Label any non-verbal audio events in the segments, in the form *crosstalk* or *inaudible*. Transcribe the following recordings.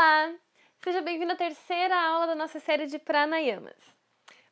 Olá! Seja bem-vindo à terceira aula da nossa série de pranayamas.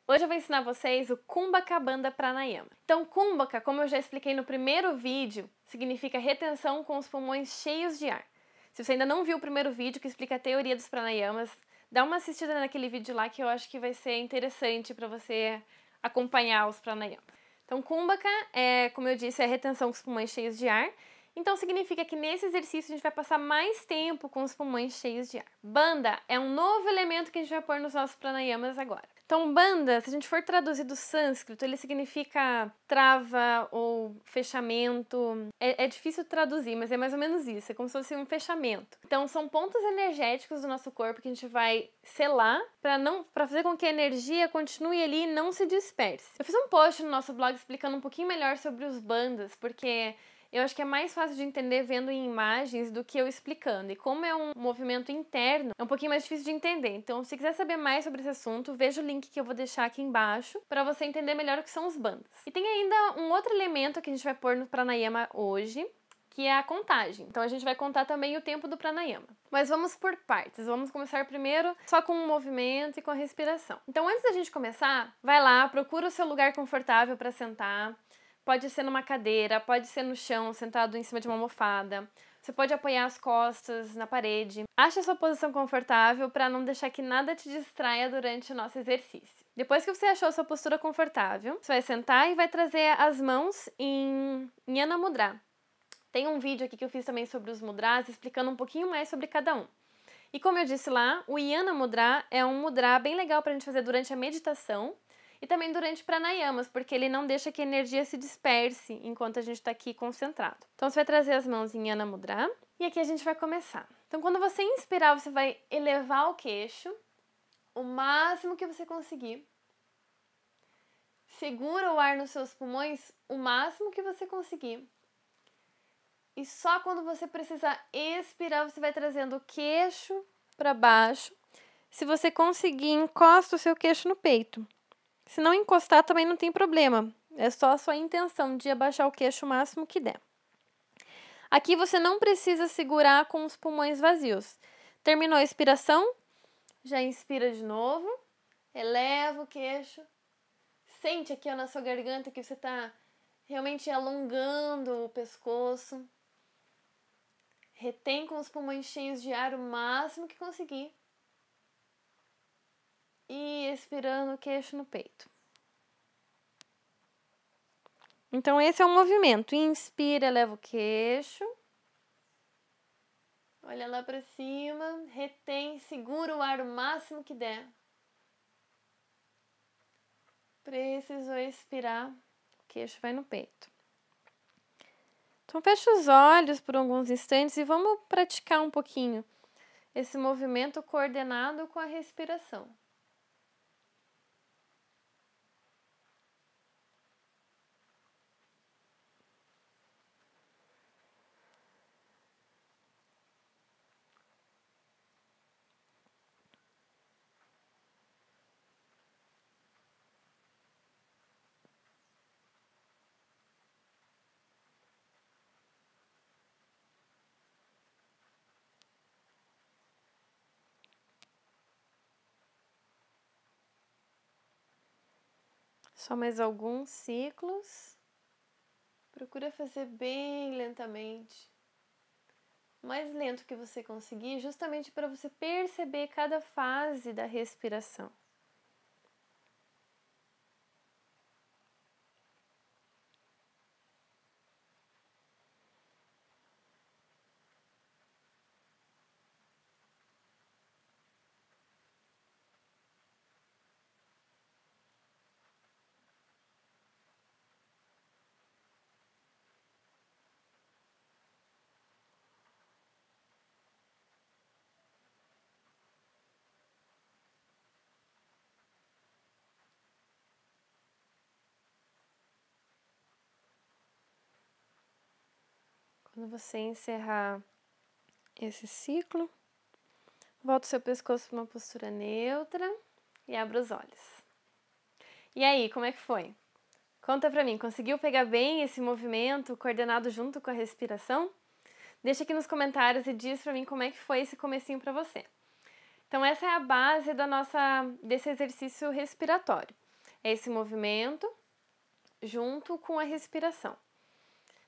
Hoje eu vou ensinar vocês o Kumbhaka Bandha Pranayama. Então, Kumbhaka, como eu já expliquei no primeiro vídeo, significa retenção com os pulmões cheios de ar. Se você ainda não viu o primeiro vídeo que explica a teoria dos pranayamas, dá uma assistida naquele vídeo lá que eu acho que vai ser interessante para você acompanhar os pranayamas. Então, Kumbhaka é, como eu disse, é a retenção com os pulmões cheios de ar então significa que nesse exercício a gente vai passar mais tempo com os pulmões cheios de ar. Banda é um novo elemento que a gente vai pôr nos nossos pranayamas agora. Então, banda, se a gente for traduzir do sânscrito, ele significa trava ou fechamento. É, é, difícil traduzir, mas é mais ou menos isso. É como se fosse um fechamento. Então, são pontos energéticos do nosso corpo que a gente vai selar para não, para fazer com que a energia continue ali e não se disperse. Eu fiz um post no nosso blog explicando um pouquinho melhor sobre os bandas, porque eu acho que é mais fácil de entender vendo em imagens do que eu explicando. E como é um movimento interno, é um pouquinho mais difícil de entender. Então, se quiser saber mais sobre esse assunto, veja o link que eu vou deixar aqui embaixo para você entender melhor o que são os bandas. E tem ainda um outro elemento que a gente vai pôr no pranayama hoje, que é a contagem. Então a gente vai contar também o tempo do pranayama. Mas vamos por partes. Vamos começar primeiro só com o movimento e com a respiração. Então antes da gente começar, vai lá, procura o seu lugar confortável para sentar. Pode ser numa cadeira, pode ser no chão, sentado em cima de uma almofada. Você pode apoiar as costas na parede. Ache a sua posição confortável para não deixar que nada te distraia durante o nosso exercício. Depois que você achou a sua postura confortável, você vai sentar e vai trazer as mãos em Yana Mudra. Tem um vídeo aqui que eu fiz também sobre os mudras, explicando um pouquinho mais sobre cada um. E como eu disse lá, o Yana Mudra é um mudra bem legal para a gente fazer durante a meditação, e também durante pranayamas, porque ele não deixa que a energia se disperse enquanto a gente está aqui concentrado. Então você vai trazer as mãos em anamudra Mudra e aqui a gente vai começar. Então quando você inspirar, você vai elevar o queixo o máximo que você conseguir. Segura o ar nos seus pulmões o máximo que você conseguir. E só quando você precisar expirar, você vai trazendo o queixo para baixo. Se você conseguir, encosta o seu queixo no peito. Se não encostar, também não tem problema. É só a sua intenção de abaixar o queixo o máximo que der. Aqui você não precisa segurar com os pulmões vazios. Terminou a expiração, já inspira de novo, eleva o queixo, sente aqui ó, na sua garganta que você está realmente alongando o pescoço. Retém com os pulmões cheios de ar o máximo que conseguir e expirando o queixo no peito. Então, esse é o movimento. Inspira, eleva o queixo. Olha lá para cima, retém, segura o ar o máximo que der. Precisou expirar, o queixo vai no peito. Então, fecha os olhos por alguns instantes e vamos praticar um pouquinho esse movimento coordenado com a respiração. Só mais alguns ciclos. Procura fazer bem lentamente. Mais lento que você conseguir, justamente para você perceber cada fase da respiração. Quando você encerrar esse ciclo, volta o seu pescoço para uma postura neutra e abra os olhos. E aí, como é que foi? Conta pra mim, conseguiu pegar bem esse movimento coordenado junto com a respiração? Deixa aqui nos comentários e diz pra mim como é que foi esse comecinho para você. Então essa é a base da nossa desse exercício respiratório. É esse movimento junto com a respiração.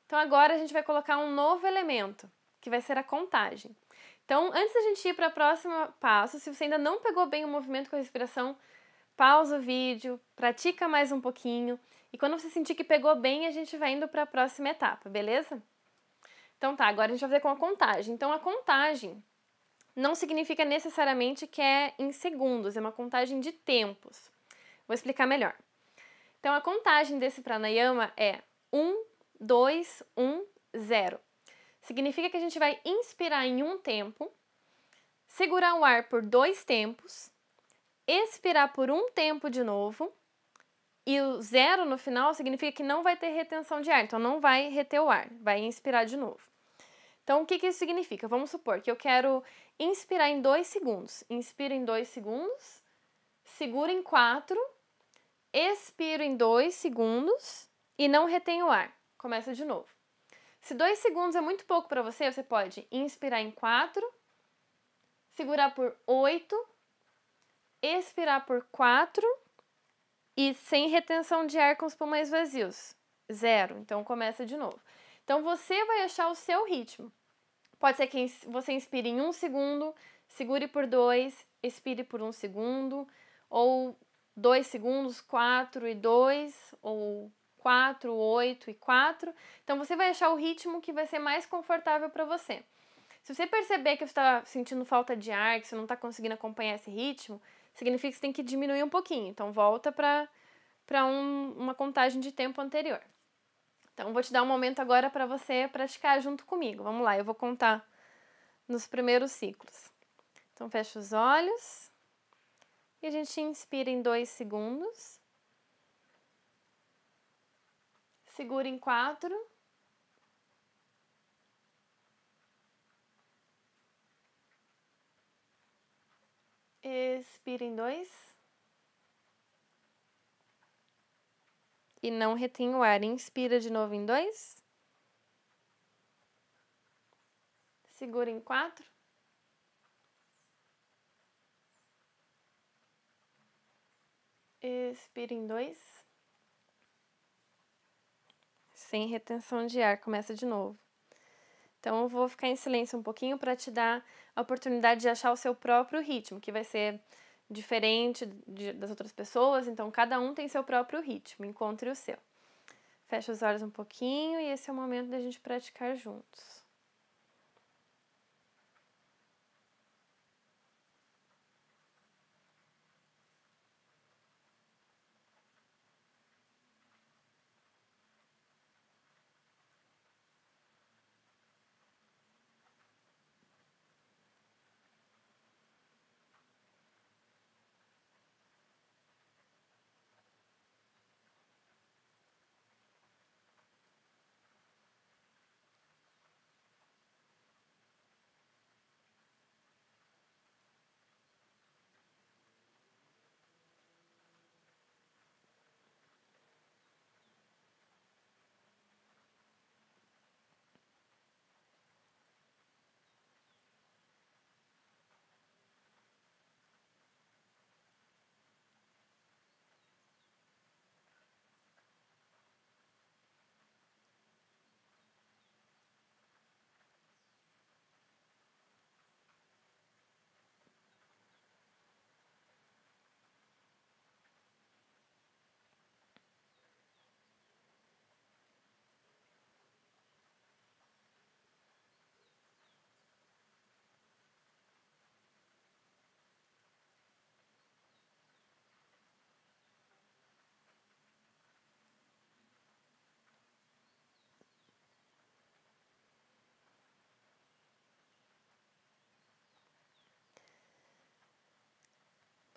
Então agora a gente vai colocar um novo elemento, que vai ser a contagem. Então, antes da gente ir para o próximo passo, se você ainda não pegou bem o movimento com a respiração, pausa o vídeo, pratica mais um pouquinho e quando você sentir que pegou bem, a gente vai indo para a próxima etapa, beleza? Então tá, agora a gente vai fazer com a contagem. Então a contagem não significa necessariamente que é em segundos, é uma contagem de tempos. Vou explicar melhor. Então a contagem desse pranayama é 1, 2, 1, 0. Significa que a gente vai inspirar em um tempo, segurar o ar por dois tempos, expirar por um tempo de novo, e o zero no final significa que não vai ter retenção de ar, então não vai reter o ar, vai inspirar de novo. Então, o que, que isso significa? Vamos supor que eu quero inspirar em dois segundos. Inspiro em dois segundos, seguro em quatro, expiro em dois segundos e não retenho o ar. Começa de novo. Se dois segundos é muito pouco para você, você pode inspirar em quatro, segurar por oito, expirar por quatro e sem retenção de ar com os pulmões vazios. Zero. Então começa de novo. Então você vai achar o seu ritmo. Pode ser que você inspire em um segundo, segure por dois, expire por um segundo, ou dois segundos, quatro e dois, ou 4, 8 e 4. Então você vai achar o ritmo que vai ser mais confortável para você. Se você perceber que você está sentindo falta de ar, que você não está conseguindo acompanhar esse ritmo, significa que você tem que diminuir um pouquinho. Então volta para um, uma contagem de tempo anterior. Então vou te dar um momento agora para você praticar junto comigo. Vamos lá, eu vou contar nos primeiros ciclos. Então fecha os olhos e a gente inspira em dois segundos. segura em quatro. Expira em dois. E não retém o ar. Inspira de novo em dois. Segura em quatro. Expira em dois sem retenção de ar. Começa de novo. Então, eu vou ficar em silêncio um pouquinho para te dar a oportunidade de achar o seu próprio ritmo, que vai ser diferente de, das outras pessoas, então cada um tem seu próprio ritmo, encontre o seu. Fecha os olhos um pouquinho e esse é o momento da gente praticar juntos.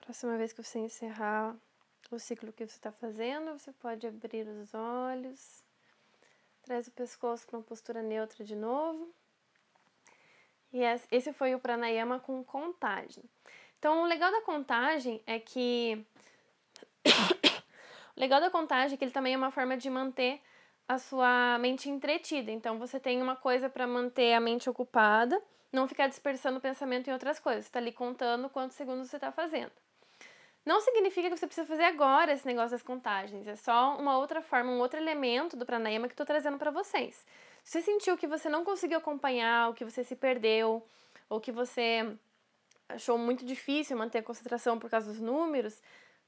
Próxima vez que você encerrar o ciclo que você está fazendo, você pode abrir os olhos, traz o pescoço para uma postura neutra de novo. E esse foi o pranayama com contagem. Então, o legal da contagem é que. *coughs* o legal da contagem é que ele também é uma forma de manter a sua mente entretida. Então, você tem uma coisa para manter a mente ocupada, não ficar dispersando o pensamento em outras coisas. Você está ali contando quantos segundos você está fazendo. Não significa que você precisa fazer agora esse negócio das contagens, é só uma outra forma, um outro elemento do pranayama que estou trazendo para vocês. Se você sentiu que você não conseguiu acompanhar, ou que você se perdeu, ou que você achou muito difícil manter a concentração por causa dos números,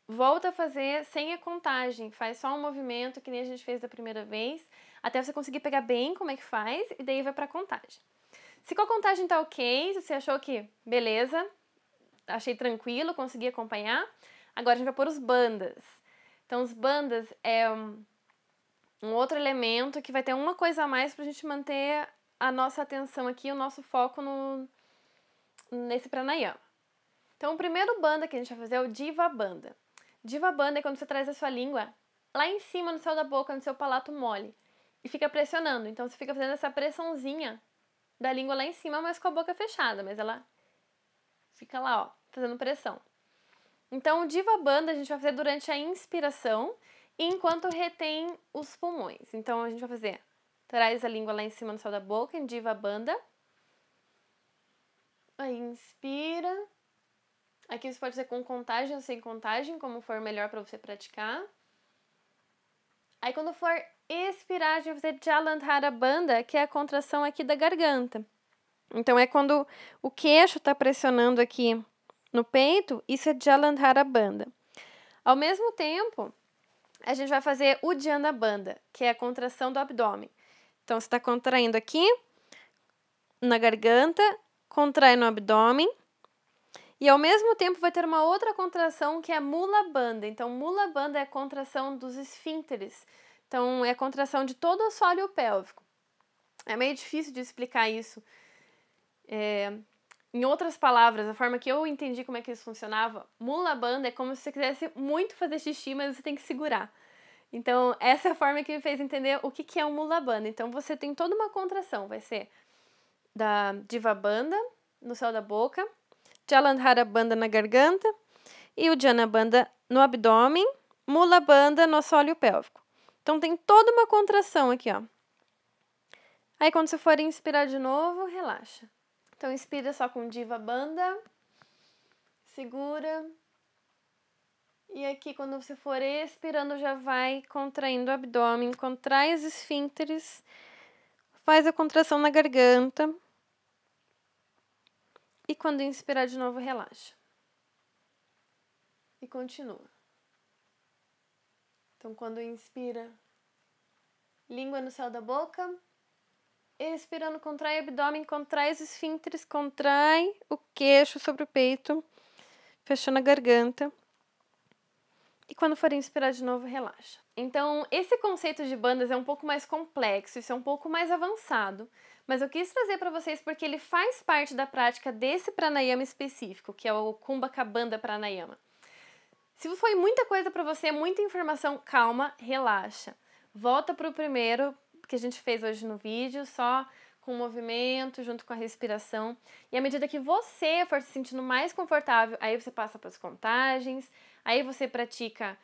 volta a fazer sem a contagem, faz só um movimento que nem a gente fez da primeira vez, até você conseguir pegar bem como é que faz e daí vai para a contagem. Se com a contagem está OK, se você achou que beleza, achei tranquilo, consegui acompanhar. Agora a gente vai pôr os bandas. Então, os bandas é um, um outro elemento que vai ter uma coisa a mais para a gente manter a nossa atenção aqui, o nosso foco no, nesse pranayama. Então, o primeiro banda que a gente vai fazer é o diva banda. Diva banda é quando você traz a sua língua lá em cima, no céu da boca, no seu palato mole, e fica pressionando. Então, você fica fazendo essa pressãozinha da língua lá em cima, mas com a boca fechada, mas ela Fica lá, ó, fazendo pressão. Então, o diva banda a gente vai fazer durante a inspiração, enquanto retém os pulmões. Então, a gente vai fazer, traz a língua lá em cima no céu da boca, em diva banda. Aí, inspira. Aqui você pode fazer com contagem ou sem contagem, como for melhor para você praticar. Aí, quando for expirar, a gente vai fazer Jalandhara Banda, que é a contração aqui da garganta. Então é quando o queixo está pressionando aqui no peito, isso é Jalandhara banda Ao mesmo tempo, a gente vai fazer o Dhyana banda que é a contração do abdômen. Então você está contraindo aqui na garganta, contrai no abdômen. E ao mesmo tempo vai ter uma outra contração que é mula banda. Então, mula banda é a contração dos esfínteres Então, é a contração de todo o sólido pélvico. É meio difícil de explicar isso é, em outras palavras, a forma que eu entendi como é que isso funcionava, mula banda é como se você quisesse muito fazer xixi, mas você tem que segurar. Então, essa é a forma que me fez entender o que, que é um mula banda. Então, você tem toda uma contração, vai ser da diva banda no céu da boca, Jalandhara banda na garganta e o Jana banda no abdômen, mula banda no sólio pélvico. Então tem toda uma contração aqui, ó. Aí quando você for inspirar de novo, relaxa. Então inspira só com diva banda, segura. E aqui quando você for expirando já vai contraindo o abdômen, contrai os esfínteres, faz a contração na garganta. E quando inspirar de novo, relaxa. E continua. Então quando inspira, língua no céu da boca. Expirando, contrai o abdômen, contrai os esfíncteres, contrai o queixo sobre o peito, fechando a garganta. E quando for inspirar de novo, relaxa. Então, esse conceito de bandas é um pouco mais complexo, isso é um pouco mais avançado, mas eu quis trazer para vocês porque ele faz parte da prática desse pranayama específico, que é o Kumbhaka Banda Pranayama. Se foi muita coisa para você, muita informação, calma, relaxa. Volta para o primeiro que a gente fez hoje no vídeo, só com o movimento, junto com a respiração. E à medida que você for se sentindo mais confortável, aí você passa para as contagens, aí você pratica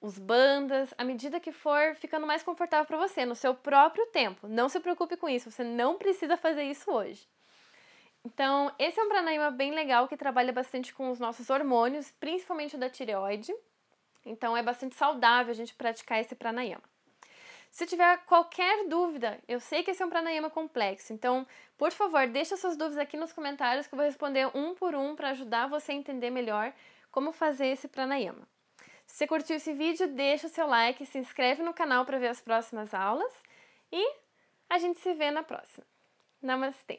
os bandas, à medida que for ficando mais confortável para você, no seu próprio tempo. Não se preocupe com isso, você não precisa fazer isso hoje. Então, esse é um pranayama bem legal que trabalha bastante com os nossos hormônios, principalmente o da tireoide. Então, é bastante saudável a gente praticar esse pranayama. Se tiver qualquer dúvida, eu sei que esse é um pranayama complexo, então, por favor, deixa suas dúvidas aqui nos comentários que eu vou responder um por um para ajudar você a entender melhor como fazer esse pranayama. Se você curtiu esse vídeo, deixa o seu like, se inscreve no canal para ver as próximas aulas e a gente se vê na próxima. Namastê!